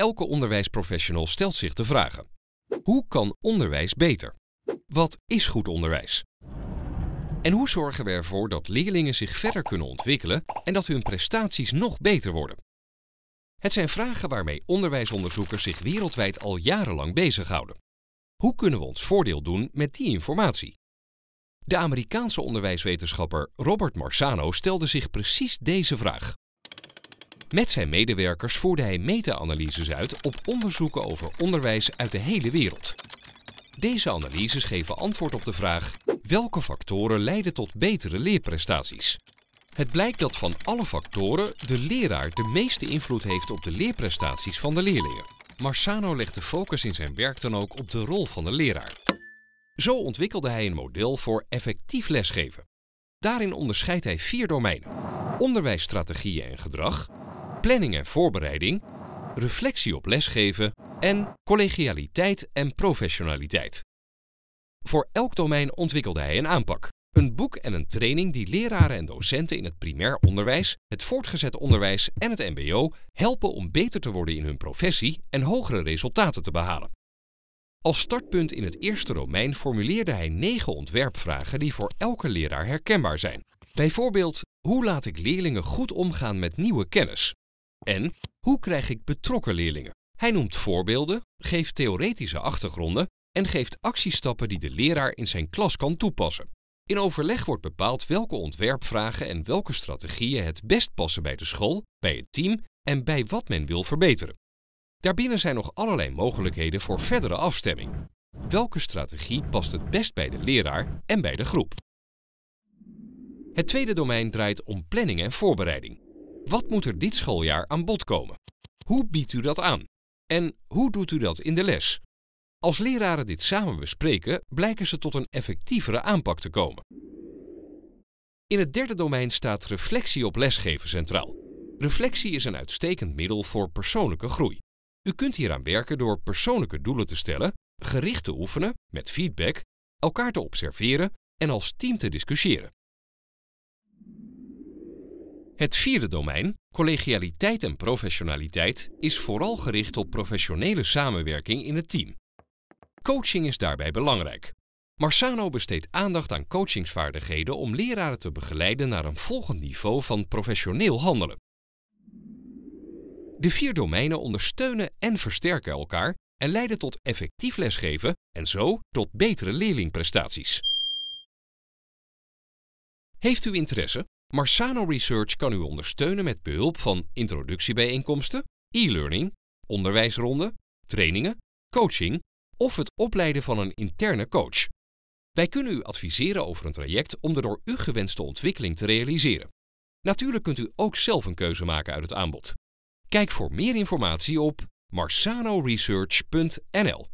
Elke onderwijsprofessional stelt zich de vragen. Hoe kan onderwijs beter? Wat is goed onderwijs? En hoe zorgen we ervoor dat leerlingen zich verder kunnen ontwikkelen en dat hun prestaties nog beter worden? Het zijn vragen waarmee onderwijsonderzoekers zich wereldwijd al jarenlang bezighouden. Hoe kunnen we ons voordeel doen met die informatie? De Amerikaanse onderwijswetenschapper Robert Marsano stelde zich precies deze vraag. Met zijn medewerkers voerde hij meta-analyses uit op onderzoeken over onderwijs uit de hele wereld. Deze analyses geven antwoord op de vraag welke factoren leiden tot betere leerprestaties. Het blijkt dat van alle factoren de leraar de meeste invloed heeft op de leerprestaties van de leerlingen. Marsano legt de focus in zijn werk dan ook op de rol van de leraar. Zo ontwikkelde hij een model voor effectief lesgeven. Daarin onderscheidt hij vier domeinen. Onderwijsstrategieën en gedrag, planning en voorbereiding, reflectie op lesgeven en collegialiteit en professionaliteit. Voor elk domein ontwikkelde hij een aanpak. Een boek en een training die leraren en docenten in het primair onderwijs, het voortgezet onderwijs en het MBO helpen om beter te worden in hun professie en hogere resultaten te behalen. Als startpunt in het eerste domein formuleerde hij negen ontwerpvragen die voor elke leraar herkenbaar zijn. Bijvoorbeeld, hoe laat ik leerlingen goed omgaan met nieuwe kennis? En hoe krijg ik betrokken leerlingen? Hij noemt voorbeelden, geeft theoretische achtergronden en geeft actiestappen die de leraar in zijn klas kan toepassen. In overleg wordt bepaald welke ontwerpvragen en welke strategieën het best passen bij de school, bij het team en bij wat men wil verbeteren. Daarbinnen zijn nog allerlei mogelijkheden voor verdere afstemming. Welke strategie past het best bij de leraar en bij de groep? Het tweede domein draait om planning en voorbereiding. Wat moet er dit schooljaar aan bod komen? Hoe biedt u dat aan? En hoe doet u dat in de les? Als leraren dit samen bespreken, blijken ze tot een effectievere aanpak te komen. In het derde domein staat reflectie op lesgeven centraal. Reflectie is een uitstekend middel voor persoonlijke groei. U kunt hieraan werken door persoonlijke doelen te stellen, gericht te oefenen met feedback, elkaar te observeren en als team te discussiëren. Het vierde domein, collegialiteit en professionaliteit, is vooral gericht op professionele samenwerking in het team. Coaching is daarbij belangrijk. Marsano besteedt aandacht aan coachingsvaardigheden om leraren te begeleiden naar een volgend niveau van professioneel handelen. De vier domeinen ondersteunen en versterken elkaar en leiden tot effectief lesgeven en zo tot betere leerlingprestaties. Heeft u interesse? Marsano Research kan u ondersteunen met behulp van introductiebijeenkomsten, e-learning, onderwijsronden, trainingen, coaching of het opleiden van een interne coach. Wij kunnen u adviseren over een traject om de door u gewenste ontwikkeling te realiseren. Natuurlijk kunt u ook zelf een keuze maken uit het aanbod. Kijk voor meer informatie op marsanoresearch.nl.